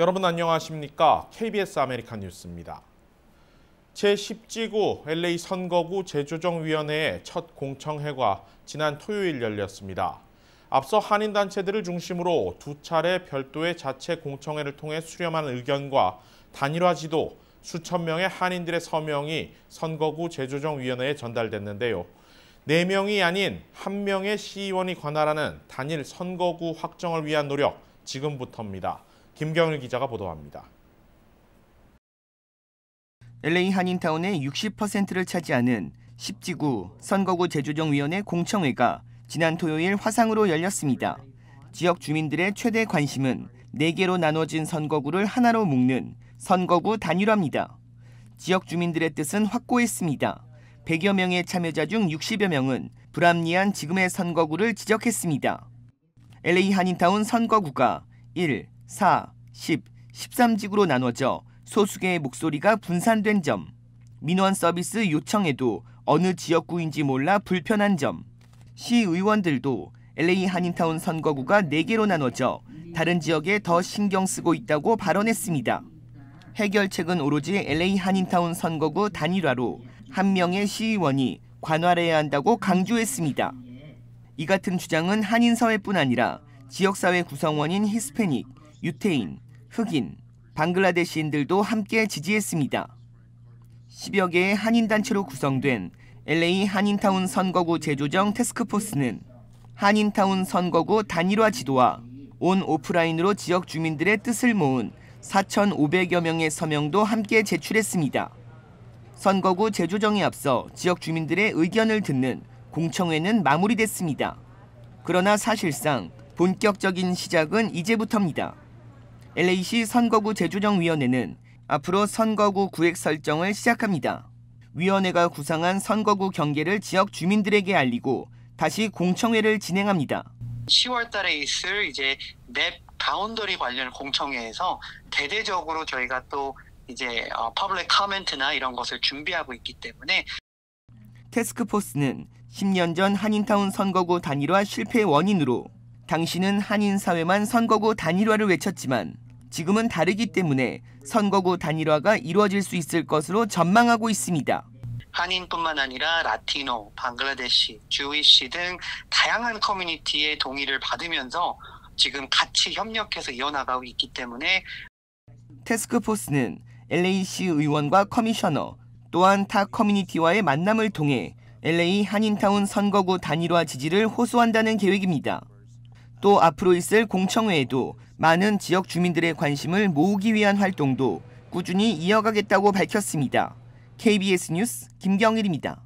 여러분 안녕하십니까? KBS 아메리칸 뉴스입니다. 제10지구 LA 선거구 재조정위원회의 첫 공청회가 지난 토요일 열렸습니다. 앞서 한인단체들을 중심으로 두 차례 별도의 자체 공청회를 통해 수렴한 의견과 단일화 지도, 수천 명의 한인들의 서명이 선거구 재조정위원회에 전달됐는데요. 4명이 아닌 1명의 시의원이 관할하는 단일 선거구 확정을 위한 노력 지금부터입니다. 김경일 기자가 보도합니다. LA 한인타운의 60%를 차지하는 10지구 선거구 재조정위원회 공청회가 지난 토요일 화상으로 열렸습니다. 지역 주민들의 최대 관심은 4개로 나눠진 선거구를 하나로 묶는 선거구 단일화입니다. 지역 주민들의 뜻은 확고했습니다. 100여 명의 참여자 중 60여 명은 불합리한 지금의 선거구를 지적했습니다. LA 한인타운 선거구가 1. 4, 10, 13직으로 나눠져 소수계의 목소리가 분산된 점, 민원 서비스 요청에도 어느 지역구인지 몰라 불편한 점, 시의원들도 LA 한인타운 선거구가 4개로 나눠져 다른 지역에 더 신경 쓰고 있다고 발언했습니다. 해결책은 오로지 LA 한인타운 선거구 단일화로 한 명의 시의원이 관할해야 한다고 강조했습니다. 이 같은 주장은 한인사회뿐 아니라 지역사회 구성원인 히스패닉, 유태인, 흑인, 방글라데시인들도 함께 지지했습니다. 10여 개의 한인단체로 구성된 LA 한인타운 선거구 재조정 테스크포스는 한인타운 선거구 단일화 지도와 온 오프라인으로 지역 주민들의 뜻을 모은 4,500여 명의 서명도 함께 제출했습니다. 선거구 재조정에 앞서 지역 주민들의 의견을 듣는 공청회는 마무리됐습니다. 그러나 사실상 본격적인 시작은 이제부터입니다. LA시 선거구 재조정위원회는 앞으로 선거구 구획 설정을 시작합니다. 위원회가 구상한 선거구 경계를 지역 주민들에게 알리고 다시 공청회를 진행합니다. 10월 달에 있을 이제 맵 바운더리 관련 공청회에서 대대적으로 저희가 또 이제 퍼블릭 어, 카멘트나 이런 것을 준비하고 있기 때문에 테스크포스는 10년 전 한인타운 선거구 단일화 실패 원인으로 당시는 한인 사회만 선거구 단일화를 외쳤지만 지금은 다르기 때문에 선거구 단일화가 이루어질 수 있을 것으로 전망하고 있습니다. 한인뿐만 아니라 라티노, 방글라데시, 주이시 등 다양한 커뮤니티의 동의를 받으면서 지금 같이 협력해서 이어나가고 있기 때문에 테스크포스는 LAC 의원과 커미셔너 또한 타 커뮤니티와의 만남을 통해 LA 한인타운 선거구 단일화 지지를 호소한다는 계획입니다. 또 앞으로 있을 공청회에도 많은 지역 주민들의 관심을 모으기 위한 활동도 꾸준히 이어가겠다고 밝혔습니다. KBS 뉴스 김경일입니다.